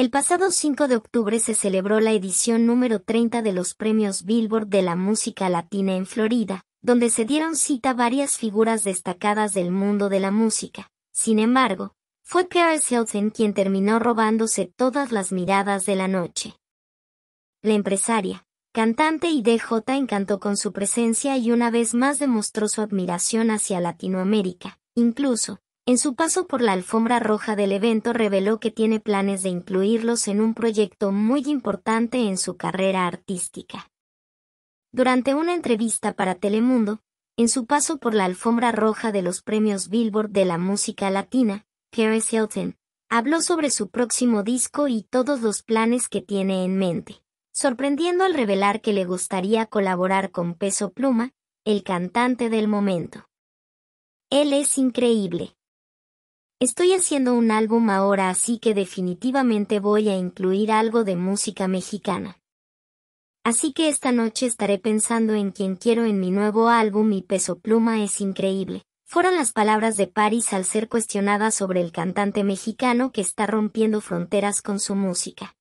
El pasado 5 de octubre se celebró la edición número 30 de los premios Billboard de la música latina en Florida, donde se dieron cita varias figuras destacadas del mundo de la música. Sin embargo, fue Paris Hilton quien terminó robándose todas las miradas de la noche. La empresaria, cantante y DJ encantó con su presencia y una vez más demostró su admiración hacia Latinoamérica. Incluso, en su paso por la alfombra roja del evento reveló que tiene planes de incluirlos en un proyecto muy importante en su carrera artística. Durante una entrevista para Telemundo, en su paso por la alfombra roja de los premios Billboard de la música latina, Paris Hilton habló sobre su próximo disco y todos los planes que tiene en mente, sorprendiendo al revelar que le gustaría colaborar con Peso Pluma, el cantante del momento. Él es increíble. Estoy haciendo un álbum ahora así que definitivamente voy a incluir algo de música mexicana. Así que esta noche estaré pensando en quien quiero en mi nuevo álbum y Peso Pluma es increíble. Fueron las palabras de Paris al ser cuestionada sobre el cantante mexicano que está rompiendo fronteras con su música.